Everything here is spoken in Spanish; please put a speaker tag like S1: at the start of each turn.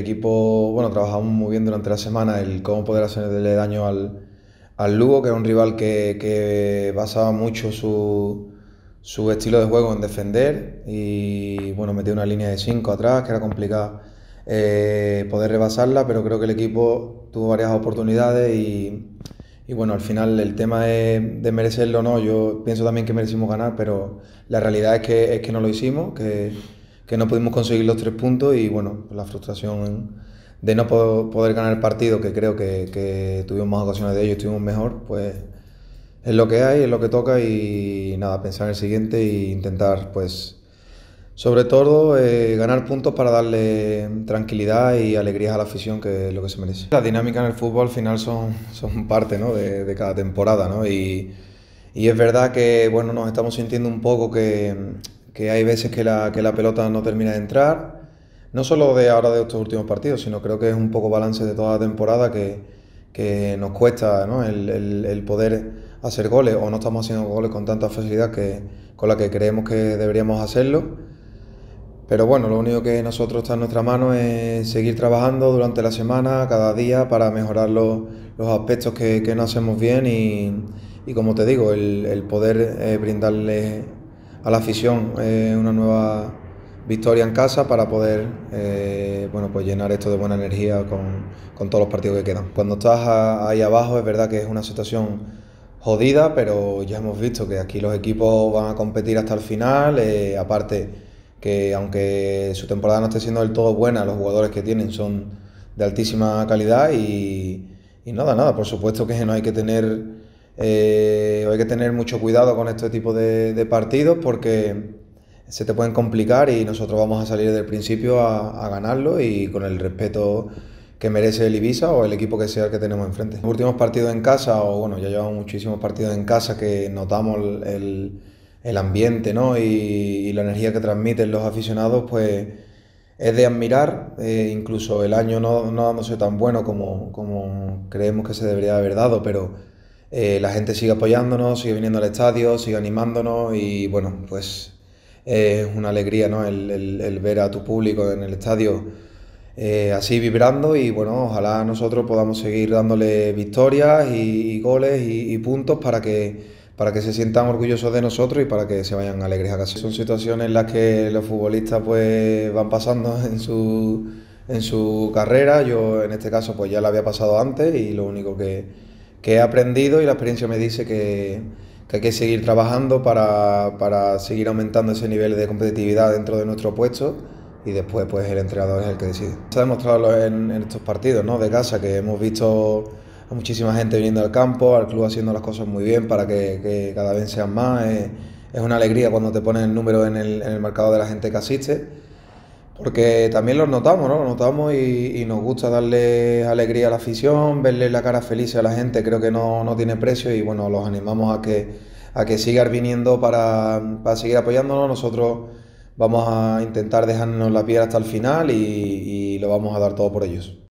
S1: equipo, bueno, trabajamos muy bien durante la semana el cómo poder hacerle daño al, al Lugo, que era un rival que, basaba mucho su, su, estilo de juego en defender y, bueno, metió una línea de 5 atrás, que era complicado eh, poder rebasarla, pero creo que el equipo tuvo varias oportunidades y, y bueno, al final el tema de, de, merecerlo o no, yo pienso también que merecimos ganar, pero la realidad es que, es que no lo hicimos, que que no pudimos conseguir los tres puntos y bueno, la frustración de no poder ganar el partido, que creo que, tuvimos más ocasiones de ello, estuvimos mejor, pues es lo que hay, es lo que toca y nada, pensar en el siguiente e intentar pues sobre todo eh, ganar puntos para darle tranquilidad y alegrías a la afición, que es lo que se merece. La dinámica en el fútbol al final son, son parte ¿no? de, de, cada temporada ¿no? y, y, es verdad que bueno, nos estamos sintiendo un poco que, que hay veces que la, pelota no termina de entrar, no solo de ahora de estos últimos partidos, sino creo que es un poco balance de toda la temporada que, nos cuesta ¿no? el, poder hacer goles o no estamos haciendo goles con tanta facilidad que, con la que creemos que deberíamos hacerlo. Pero bueno, lo único que nosotros está en nuestra mano es seguir trabajando durante la semana, cada día, para mejorar los, aspectos que, que, no hacemos bien y, como te digo, el, poder eh, brindarle a la afición eh, una nueva victoria en casa para poder eh, bueno, pues llenar esto de buena energía con, todos los partidos que quedan. Cuando estás ahí abajo es verdad que es una situación jodida, pero ya hemos visto que aquí los equipos van a competir hasta el final, eh, aparte que aunque su temporada no esté siendo del todo buena, los jugadores que tienen son de altísima calidad y, y nada, nada, por supuesto que no hay que tener eh, hay que tener mucho cuidado con este tipo de, partidos porque se te pueden complicar y nosotros vamos a salir del principio a, ganarlo y con el respeto que merece el Ibiza o el equipo que sea el que tenemos enfrente. Los últimos partidos en casa, o bueno, ya llevamos muchísimos partidos en casa que notamos el, ambiente ¿no? y, la energía que transmiten los aficionados, pues es de admirar. Eh, incluso el año no, no vamos tan bueno como, como creemos que se debería haber dado, pero eh, la gente sigue apoyándonos, sigue viniendo al estadio, sigue animándonos y bueno, pues es una alegría El, ver a tu público en el estadio eh, así vibrando y bueno, ojalá nosotros podamos seguir dándole victorias y, goles y, puntos para que para que se sientan orgullosos de nosotros y para que se vayan alegres a casa. Son situaciones en las que los futbolistas pues van pasando en su, en su carrera. Yo en este caso pues ya la había pasado antes y lo único que, que he aprendido y la experiencia me dice que, que hay que seguir trabajando para, para, seguir aumentando ese nivel de competitividad dentro de nuestro puesto y después pues el entrenador es el que decide. Se ha demostrado en, en estos partidos ¿no? de casa que hemos visto a muchísima gente viniendo al campo, al club haciendo las cosas muy bien para que, cada vez sean más. Es, una alegría cuando te ponen el número en el, en el mercado de la gente que asiste porque también los notamos, ¿no? Lo notamos y, nos gusta darle alegría a la afición, verle la cara feliz a la gente, creo que no, tiene precio y bueno, los animamos a que, a que sigan viniendo para, seguir apoyándonos. Nosotros vamos a intentar dejarnos la piel hasta el final y lo vamos a dar todo por ellos.